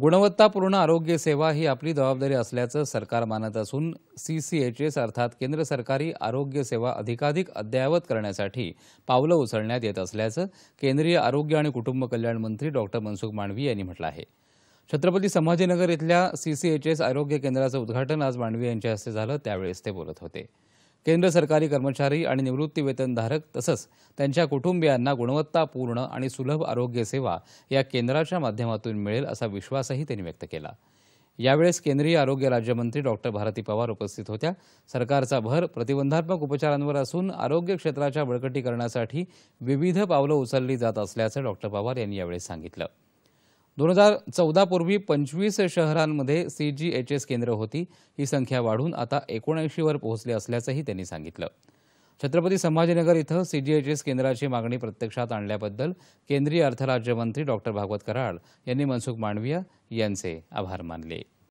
गुणवत्तापूर्ण आरोग्य सेवा ही आपली जबाबदारी असल्याचं सरकार मानत असून सी सी एच एस अर्थात केंद्र सरकारी आरोग्य सेवा अधिकाधिक अद्ययावत करण्यासाठी पावलं उचलण्यात येत असल्याचं केंद्रीय आरोग्य आणि कुटुंब कल्याण मंत्री डॉक्टर मनसुख मांडवी यांनी म्हटलं आहे छत्रपती संभाजीनगर इथल्या सी सी एच एस आरोग्य केंद्राचं उद्घाटन आज मांडवी यांच्या हस्ते झालं त्यावेळेस ते बोलत होते केंद्र सरकारी कर्मचारी आणि निवृत्तीवेतनधारक तसंच त्यांच्या कुटुंबियांना गुणवत्तापूर्ण आणि सुलभ आरोग्य सेवा या केंद्राच्या माध्यमातून मिळेल असा विश्वासही त्यांनी व्यक्त केला यावेळेस केंद्रीय आरोग्य राज्यमंत्री डॉक्टर भारती पवार उपस्थित होत्या सरकारचा भर प्रतिबंधात्मक उपचारांवर असून आरोग्य क्षेत्राच्या बळकटीकरणासाठी विविध पावलं उचलली जात असल्याचं डॉक्टर पवार यांनी यावेळी सांगितलं दोन हजार चौदापूर्वी पंचवीस शहरांमध्ये सी जी एच एस केंद्र होती ही संख्या वाढून आता एकोणऐंशीवर पोहोचली असल्याचंही त्यांनी सांगितलं छत्रपती संभाजीनगर इथं सीजीएचएस केंद्राची मागणी प्रत्यक्षात आणल्याबद्दल केंद्रीय अर्थराज्यमंत्री डॉक्टर भागवत कराड यांनी मनसुख मांडविया यांचे आभार मानले